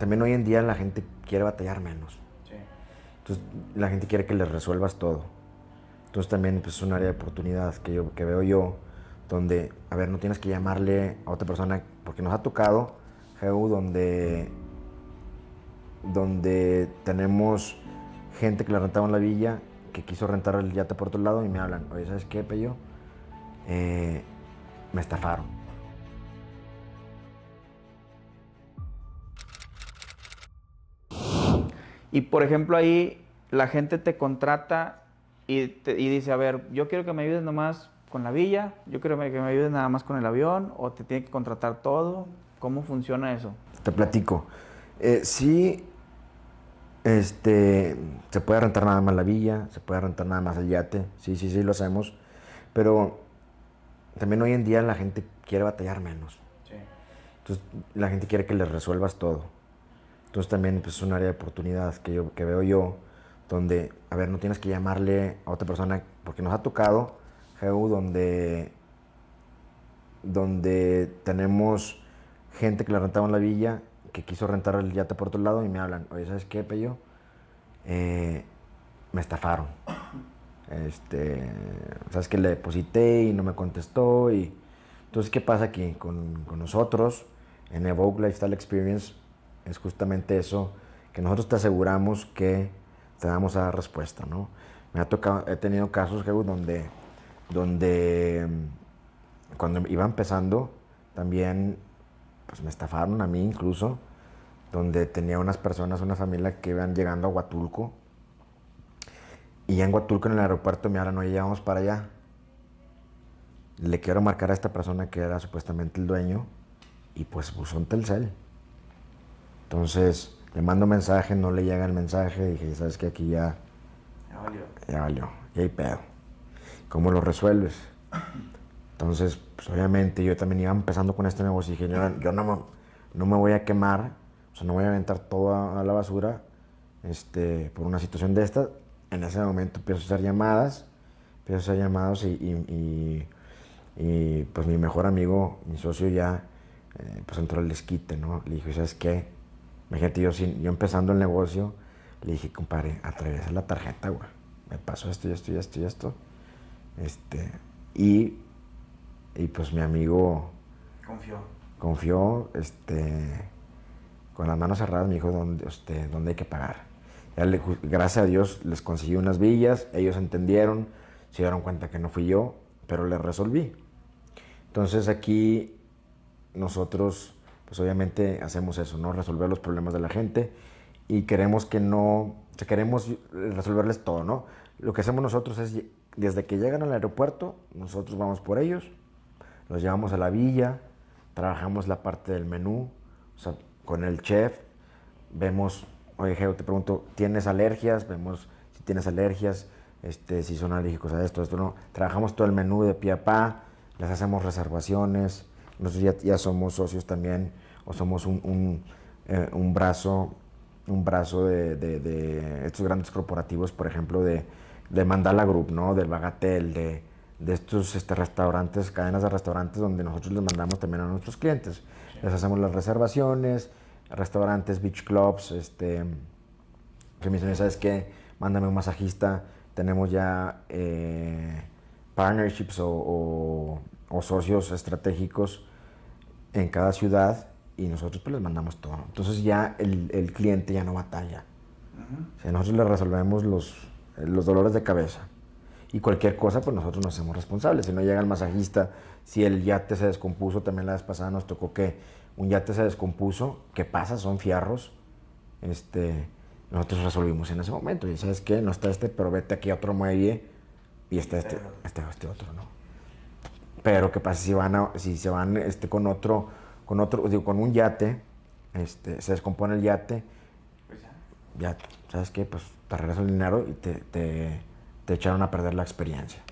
también hoy en día la gente quiere batallar menos. Sí. Entonces, la gente quiere que les resuelvas todo. Entonces, también pues, es un área de oportunidad que, yo, que veo yo, donde, a ver, no tienes que llamarle a otra persona, porque nos ha tocado, GEU, donde, tenemos gente que le en la villa, que quiso rentar el yate por otro lado y me hablan, oye, ¿sabes qué, Pello? Eh, me estafaron Y por ejemplo ahí la gente te contrata y, dice, a ver, yo quiero que me ayudes nomás con la villa, yo quiero que me ayudes nada más con el avión, o te tiene que contratar todo. ¿Cómo funciona eso? Te platico. Eh, sí, este, se puede rentar nada más la villa, se puede rentar nada más el yate, sí, sí, sí, lo hacemos, pero también hoy en día la gente quiere batallar menos. Entonces, la gente quiere que les resuelvas todo. Entonces también pues, es un área de oportunidad que, yo, que veo yo, donde, a ver, no tienes que llamarle a otra persona, porque nos ha tocado, GEU, donde, tenemos gente que le rentaba en la villa, que quiso rentar el yate por otro lado y me hablan, oye, ¿sabes qué, Pello? Eh, me estafaron. Este, ¿sabes que Le deposité y no me contestó y... Entonces, ¿qué pasa aquí con, con nosotros? En Evoke Lifestyle Experience es justamente eso, que nosotros te aseguramos que te damos a respuesta, ¿no? Me ha tocado, he tenido casos, que donde, donde mm, cuando iba empezando, también pues me estafaron a mí incluso, donde tenía unas personas, una familia que iban llegando a Huatulco, y en Huatulco, en el aeropuerto, me ahora no llegamos para allá. Le quiero marcar a esta persona que era supuestamente el dueño, y pues puso pues, un Telcel. Entonces, le mando mensaje, no le llega el mensaje, dije, ¿sabes qué? Aquí ya... Ya valió. Ya valió, y hay pedo. ¿Cómo lo resuelves? Entonces, pues, obviamente yo también iba empezando con este negocio dije, yo, no, me, voy a quemar, o sea, no voy a aventar toda a la basura este, por una situación de esta. En ese momento empiezo a hacer llamadas, pienso hacer llamados y, pues mi mejor amigo, mi socio ya, eh, pues entró al desquite, ¿no? Le dije, ¿sabes qué? Imagínate, yo, yo empezando el negocio, le dije, compadre, atraviesa la tarjeta, güey. Me pasó esto y esto y esto y esto. Este, y, pues mi amigo... Confió. Confió, este, con las manos cerradas me dijo dónde, este, hay que pagar. gracias a Dios les conseguí unas villas, ellos entendieron, se dieron cuenta que no fui yo, pero les resolví. Entonces aquí nosotros pues obviamente hacemos eso, ¿no? Resolver los problemas de la gente y queremos que no, queremos resolverles todo, ¿no? Lo que hacemos nosotros es, desde que llegan al aeropuerto, nosotros vamos por ellos, los llevamos a la villa, trabajamos la parte del menú, con el chef, vemos, oye, Geo, te pregunto, ¿tienes alergias? Vemos si tienes alergias, este, si son alérgicos a esto, esto no. Trabajamos todo el menú de pie a pie, les hacemos reservaciones, nosotros ya, somos socios también, o somos un, eh, brazo, un brazo de, estos grandes corporativos, por ejemplo, de, Mandala Group, ¿no? Del Bagatel, de, estos este, restaurantes, cadenas de restaurantes donde nosotros les mandamos también a nuestros clientes. Les hacemos las reservaciones, restaurantes, beach clubs, este, que me ¿sabes qué? Mándame un masajista. Tenemos ya eh, partnerships o, socios estratégicos en cada ciudad y nosotros pues les mandamos todo. Entonces ya el, el cliente ya no batalla. nosotros le resolvemos los, eh, los dolores de cabeza. Y cualquier cosa, pues nosotros nos hacemos responsables. Si no llega el masajista, si el yate se descompuso, también la vez pasada nos tocó que un yate se descompuso, ¿qué pasa? Son fierros. Este, nosotros resolvimos en ese momento. Y sabes qué, no está este, pero vete aquí a otro muelle y está este, este, este otro, ¿no? Pero qué pasa si van si se van este, con otro, con otro, digo, con un yate, este, se descompone el yate, pues ya. ¿sabes qué? Pues te regresan el dinero y te, te echaron a perder la experiencia.